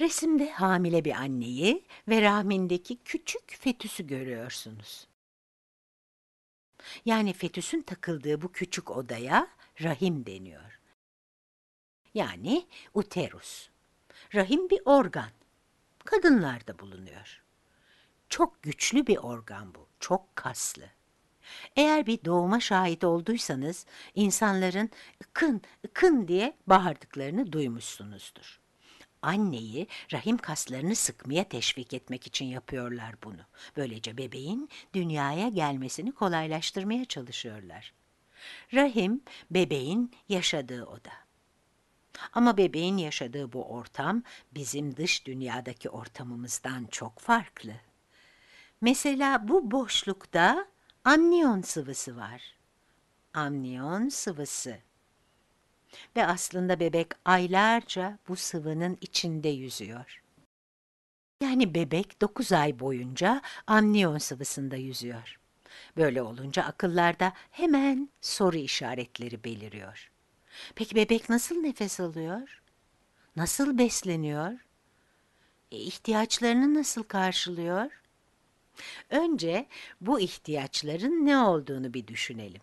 Resimde hamile bir anneyi ve rahmindeki küçük fetüsü görüyorsunuz. Yani fetüsün takıldığı bu küçük odaya rahim deniyor. Yani uterus. Rahim bir organ. Kadınlarda bulunuyor. Çok güçlü bir organ bu, çok kaslı. Eğer bir doğuma şahit olduysanız insanların ıkın ıkın diye bağırdıklarını duymuşsunuzdur anneyi rahim kaslarını sıkmaya teşvik etmek için yapıyorlar bunu. Böylece bebeğin dünyaya gelmesini kolaylaştırmaya çalışıyorlar. Rahim bebeğin yaşadığı oda. Ama bebeğin yaşadığı bu ortam bizim dış dünyadaki ortamımızdan çok farklı. Mesela bu boşlukta amniyon sıvısı var. Amniyon sıvısı ve aslında bebek aylarca bu sıvının içinde yüzüyor. Yani bebek 9 ay boyunca amniyon sıvısında yüzüyor. Böyle olunca akıllarda hemen soru işaretleri beliriyor. Peki bebek nasıl nefes alıyor? Nasıl besleniyor? E, ihtiyaçlarını nasıl karşılıyor? Önce bu ihtiyaçların ne olduğunu bir düşünelim.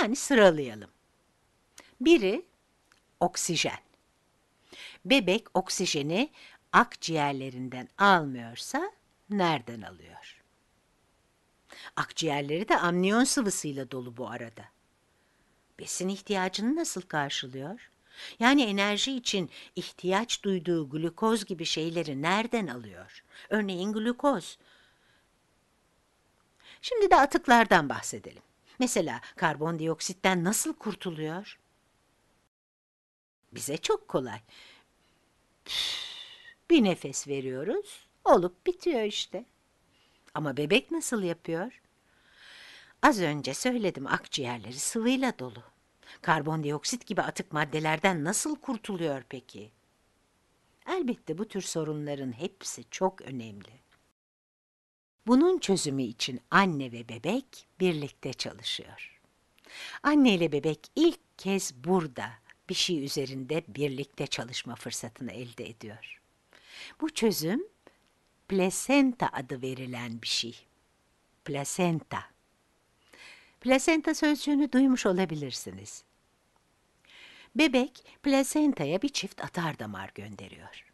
Yani sıralayalım. Biri oksijen. Bebek oksijeni akciğerlerinden almıyorsa nereden alıyor? Akciğerleri de amniyon sıvısıyla dolu bu arada. Besin ihtiyacını nasıl karşılıyor? Yani enerji için ihtiyaç duyduğu glukoz gibi şeyleri nereden alıyor? Örneğin glukoz. Şimdi de atıklardan bahsedelim. Mesela karbondioksitten nasıl kurtuluyor? Bize çok kolay. Bir nefes veriyoruz, olup bitiyor işte. Ama bebek nasıl yapıyor? Az önce söyledim akciğerleri sıvıyla dolu. Karbondioksit gibi atık maddelerden nasıl kurtuluyor peki? Elbette bu tür sorunların hepsi çok önemli. Bunun çözümü için anne ve bebek birlikte çalışıyor. Anne ile bebek ilk kez burada bir şey üzerinde birlikte çalışma fırsatını elde ediyor. Bu çözüm plasenta adı verilen bir şey. Plasenta. Plasenta sözcüğünü duymuş olabilirsiniz. Bebek plasentaya bir çift atar damar gönderiyor.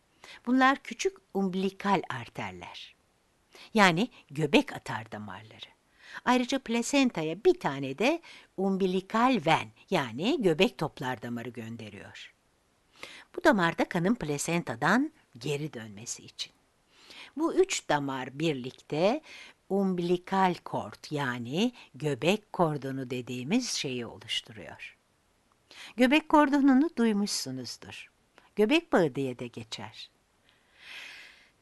Bunlar küçük umbilikal arterler. Yani göbek atar damarları. Ayrıca plasentaya bir tane de umbilikal ven yani göbek toplar damarı gönderiyor. Bu damarda kanın plasentadan geri dönmesi için. Bu üç damar birlikte umbilikal kort yani göbek kordonu dediğimiz şeyi oluşturuyor. Göbek kordonunu duymuşsunuzdur. Göbek bağı diye de geçer.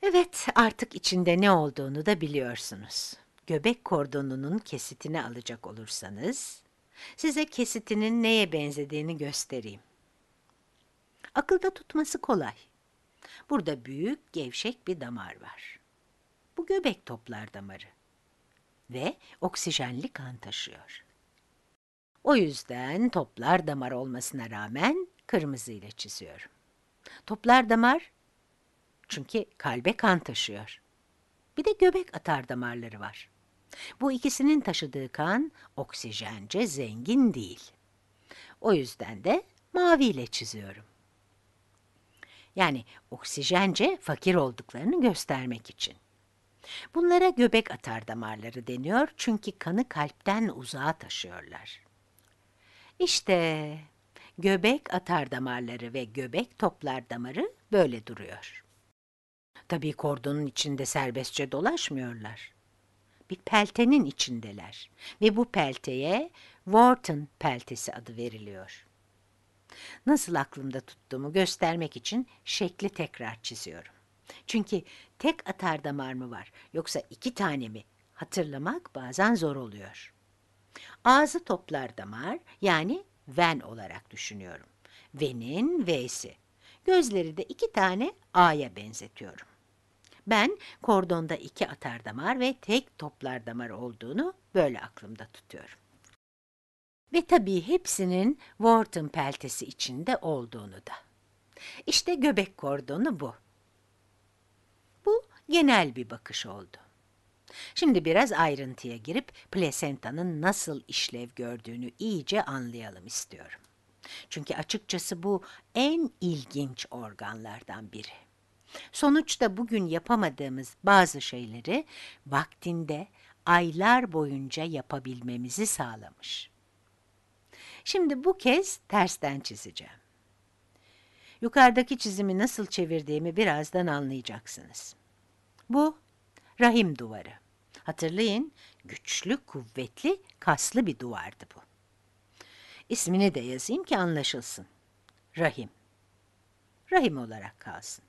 Evet, artık içinde ne olduğunu da biliyorsunuz göbek kordonunun kesitini alacak olursanız, size kesitinin neye benzediğini göstereyim. Akılda tutması kolay. Burada büyük, gevşek bir damar var. Bu göbek toplar damarı ve oksijenli kan taşıyor. O yüzden toplar damar olmasına rağmen kırmızı ile çiziyorum. Toplar damar çünkü kalbe kan taşıyor. Bir de göbek atar damarları var. Bu ikisinin taşıdığı kan oksijence zengin değil. O yüzden de maviyle çiziyorum. Yani oksijence fakir olduklarını göstermek için. Bunlara göbek atar damarları deniyor çünkü kanı kalpten uzağa taşıyorlar. İşte göbek atar damarları ve göbek toplar damarı böyle duruyor. Tabii kordonun içinde serbestçe dolaşmıyorlar bir peltenin içindeler ve bu pelteye Wharton peltesi adı veriliyor. Nasıl aklımda tuttuğumu göstermek için şekli tekrar çiziyorum. Çünkü tek atar damar mı var yoksa iki tane mi hatırlamak bazen zor oluyor. Ağzı toplar damar yani ven olarak düşünüyorum. Venin V'si. Gözleri de iki tane A'ya benzetiyorum. Ben kordonda iki atar damar ve tek toplar damar olduğunu böyle aklımda tutuyorum. Ve tabii hepsinin Wharton peltesi içinde olduğunu da. İşte göbek kordonu bu. Bu genel bir bakış oldu. Şimdi biraz ayrıntıya girip plasentanın nasıl işlev gördüğünü iyice anlayalım istiyorum. Çünkü açıkçası bu en ilginç organlardan biri. Sonuçta bugün yapamadığımız bazı şeyleri vaktinde aylar boyunca yapabilmemizi sağlamış. Şimdi bu kez tersten çizeceğim. Yukarıdaki çizimi nasıl çevirdiğimi birazdan anlayacaksınız. Bu rahim duvarı. Hatırlayın, güçlü, kuvvetli, kaslı bir duvardı bu. İsmini de yazayım ki anlaşılsın. Rahim. Rahim olarak kalsın.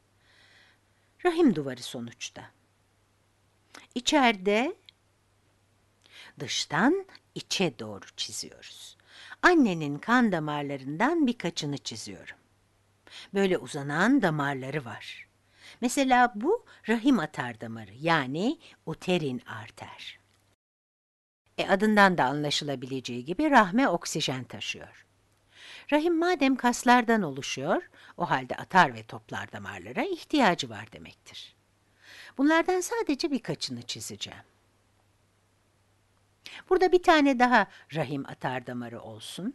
Rahim duvarı sonuçta. İçeride dıştan içe doğru çiziyoruz. Annenin kan damarlarından birkaçını çiziyorum. Böyle uzanan damarları var. Mesela bu rahim atar damarı yani uterin arter. E adından da anlaşılabileceği gibi rahme oksijen taşıyor. Rahim madem kaslardan oluşuyor, o halde atar ve toplar damarlara ihtiyacı var demektir. Bunlardan sadece birkaçını çizeceğim. Burada bir tane daha rahim atar damarı olsun.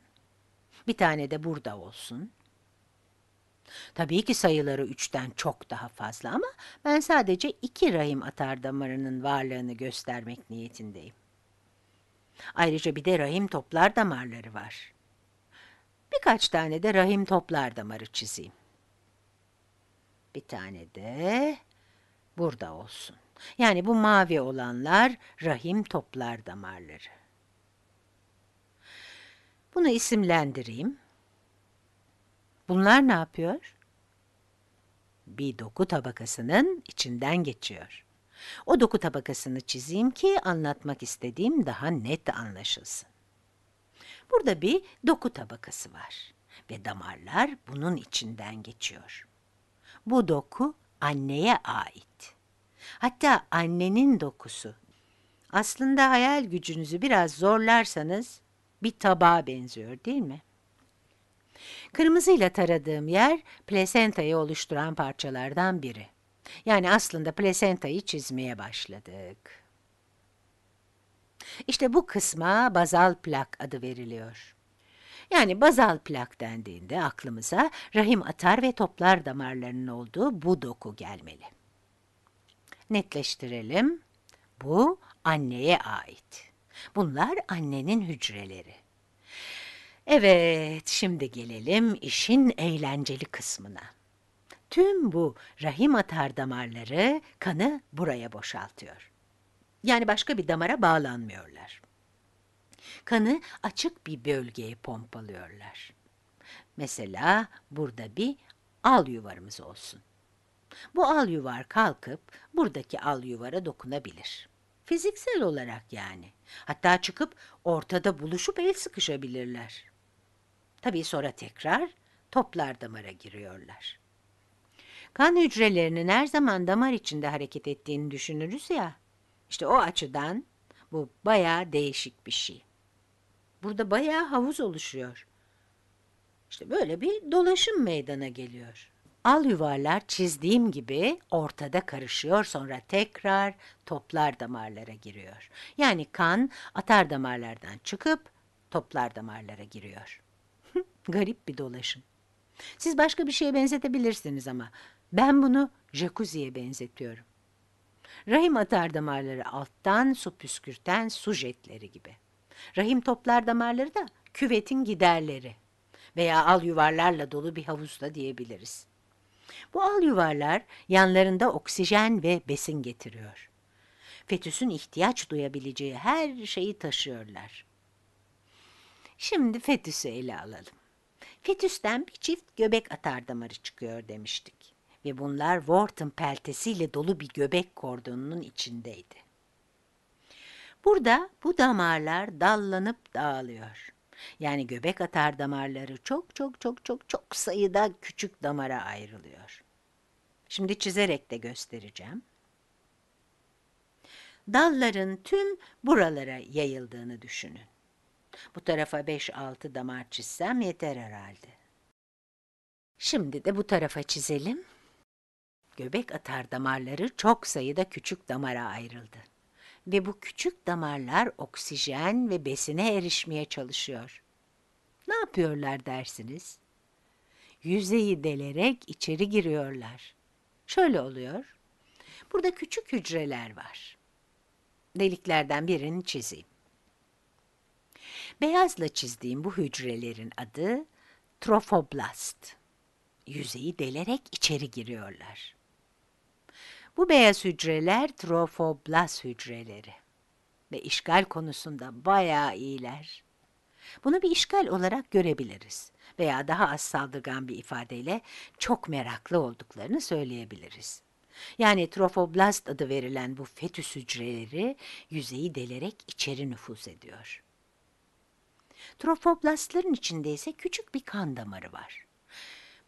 Bir tane de burada olsun. Tabii ki sayıları üçten çok daha fazla ama ben sadece iki rahim atar damarının varlığını göstermek niyetindeyim. Ayrıca bir de rahim toplar damarları var. Birkaç tane de rahim toplar damarı çizeyim. Bir tane de burada olsun. Yani bu mavi olanlar rahim toplar damarları. Bunu isimlendireyim. Bunlar ne yapıyor? Bir doku tabakasının içinden geçiyor. O doku tabakasını çizeyim ki anlatmak istediğim daha net anlaşılsın. Burada bir doku tabakası var ve damarlar bunun içinden geçiyor. Bu doku anneye ait. Hatta annenin dokusu. Aslında hayal gücünüzü biraz zorlarsanız bir tabağa benziyor değil mi? Kırmızıyla taradığım yer plasentayı oluşturan parçalardan biri. Yani aslında plasentayı çizmeye başladık. İşte bu kısma bazal plak adı veriliyor. Yani bazal plak dendiğinde aklımıza rahim atar ve toplar damarlarının olduğu bu doku gelmeli. Netleştirelim. Bu anneye ait. Bunlar annenin hücreleri. Evet, şimdi gelelim işin eğlenceli kısmına. Tüm bu rahim atar damarları kanı buraya boşaltıyor. Yani başka bir damara bağlanmıyorlar. Kanı açık bir bölgeye pompalıyorlar. Mesela burada bir al yuvarımız olsun. Bu al yuvar kalkıp buradaki al yuvara dokunabilir. Fiziksel olarak yani. Hatta çıkıp ortada buluşup el sıkışabilirler. Tabii sonra tekrar toplar damara giriyorlar. Kan hücrelerinin her zaman damar içinde hareket ettiğini düşünürüz ya. İşte o açıdan bu baya değişik bir şey. Burada baya havuz oluşuyor. İşte böyle bir dolaşım meydana geliyor. Al yuvarlar çizdiğim gibi ortada karışıyor sonra tekrar toplar damarlara giriyor. Yani kan atar damarlardan çıkıp toplar damarlara giriyor. Garip bir dolaşım. Siz başka bir şeye benzetebilirsiniz ama ben bunu jacuzziye benzetiyorum. Rahim atar damarları alttan, su püskürten su jetleri gibi. Rahim toplar damarları da küvetin giderleri veya al yuvarlarla dolu bir havuzda diyebiliriz. Bu al yuvarlar yanlarında oksijen ve besin getiriyor. Fetüsün ihtiyaç duyabileceği her şeyi taşıyorlar. Şimdi fetüsü ele alalım. Fetüsten bir çift göbek atar damarı çıkıyor demiştik ve bunlar Wharton peltesiyle dolu bir göbek kordonunun içindeydi. Burada bu damarlar dallanıp dağılıyor. Yani göbek atar damarları çok çok çok çok çok sayıda küçük damara ayrılıyor. Şimdi çizerek de göstereceğim. Dalların tüm buralara yayıldığını düşünün. Bu tarafa 5-6 damar çizsem yeter herhalde. Şimdi de bu tarafa çizelim. Göbek atar damarları çok sayıda küçük damara ayrıldı. Ve bu küçük damarlar oksijen ve besine erişmeye çalışıyor. Ne yapıyorlar dersiniz? Yüzeyi delerek içeri giriyorlar. Şöyle oluyor. Burada küçük hücreler var. Deliklerden birini çizeyim. Beyazla çizdiğim bu hücrelerin adı trofoblast. Yüzeyi delerek içeri giriyorlar. Bu beyaz hücreler trofoblas hücreleri ve işgal konusunda bayağı iyiler. Bunu bir işgal olarak görebiliriz veya daha az saldırgan bir ifadeyle çok meraklı olduklarını söyleyebiliriz. Yani trofoblast adı verilen bu fetüs hücreleri yüzeyi delerek içeri nüfuz ediyor. Trofoblastların içinde ise küçük bir kan damarı var.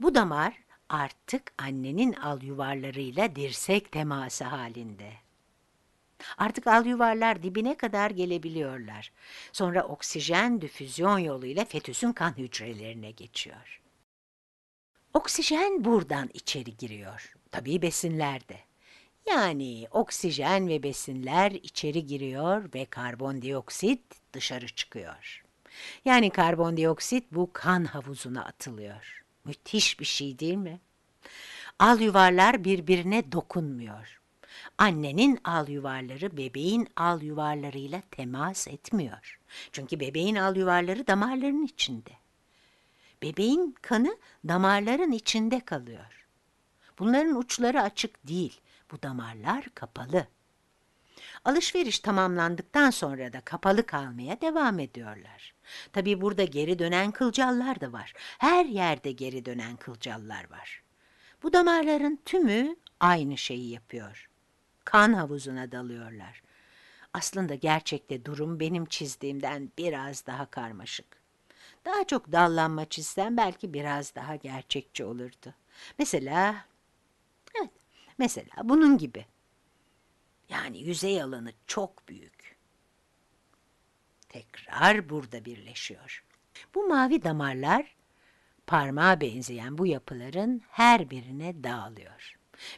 Bu damar artık annenin al yuvarlarıyla dirsek teması halinde. Artık al yuvarlar dibine kadar gelebiliyorlar. Sonra oksijen difüzyon yoluyla fetüsün kan hücrelerine geçiyor. Oksijen buradan içeri giriyor. Tabii besinler de. Yani oksijen ve besinler içeri giriyor ve karbondioksit dışarı çıkıyor. Yani karbondioksit bu kan havuzuna atılıyor. Müthiş bir şey değil mi? Al yuvarlar birbirine dokunmuyor. Annenin al yuvarları bebeğin al yuvarlarıyla temas etmiyor. Çünkü bebeğin al yuvarları damarların içinde. Bebeğin kanı damarların içinde kalıyor. Bunların uçları açık değil. Bu damarlar kapalı. Alışveriş tamamlandıktan sonra da kapalı kalmaya devam ediyorlar. Tabii burada geri dönen kılcallar da var. Her yerde geri dönen kılcallar var. Bu damarların tümü aynı şeyi yapıyor. Kan havuzuna dalıyorlar. Aslında gerçekte durum benim çizdiğimden biraz daha karmaşık. Daha çok dallanma çizsem belki biraz daha gerçekçi olurdu. Mesela, evet, mesela bunun gibi. Yani yüzey alanı çok büyük tekrar burada birleşiyor. Bu mavi damarlar parmağa benzeyen bu yapıların her birine dağılıyor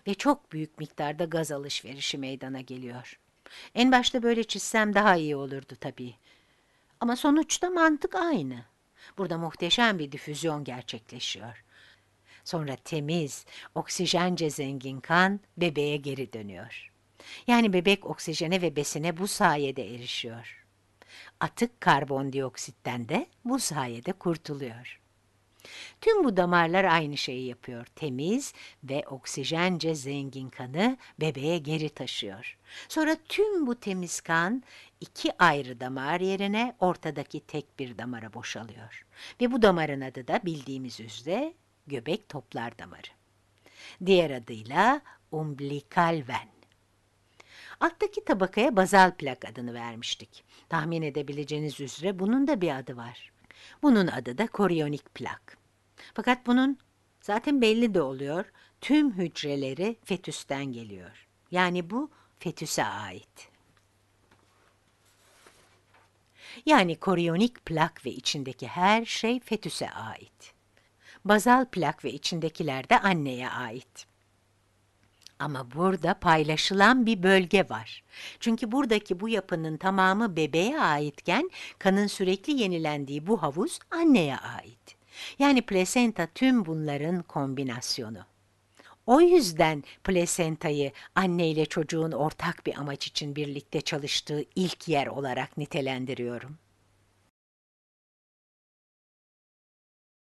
ve çok büyük miktarda gaz alışverişi meydana geliyor. En başta böyle çizsem daha iyi olurdu tabii. Ama sonuçta mantık aynı. Burada muhteşem bir difüzyon gerçekleşiyor. Sonra temiz, oksijence zengin kan bebeğe geri dönüyor. Yani bebek oksijene ve besine bu sayede erişiyor.'' Atık karbondioksitten de bu sayede kurtuluyor. Tüm bu damarlar aynı şeyi yapıyor. Temiz ve oksijence zengin kanı bebeğe geri taşıyor. Sonra tüm bu temiz kan iki ayrı damar yerine ortadaki tek bir damara boşalıyor. Ve bu damarın adı da bildiğimiz üzere göbek toplar damarı. Diğer adıyla umbilikal ven. Alttaki tabakaya bazal plak adını vermiştik. Tahmin edebileceğiniz üzere bunun da bir adı var. Bunun adı da korionik plak. Fakat bunun zaten belli de oluyor, tüm hücreleri fetüsten geliyor. Yani bu fetüse ait. Yani korionik plak ve içindeki her şey fetüse ait. Bazal plak ve içindekiler de anneye ait. Ama burada paylaşılan bir bölge var. Çünkü buradaki bu yapının tamamı bebeğe aitken kanın sürekli yenilendiği bu havuz anneye ait. Yani plasenta tüm bunların kombinasyonu. O yüzden plasentayı anne ile çocuğun ortak bir amaç için birlikte çalıştığı ilk yer olarak nitelendiriyorum.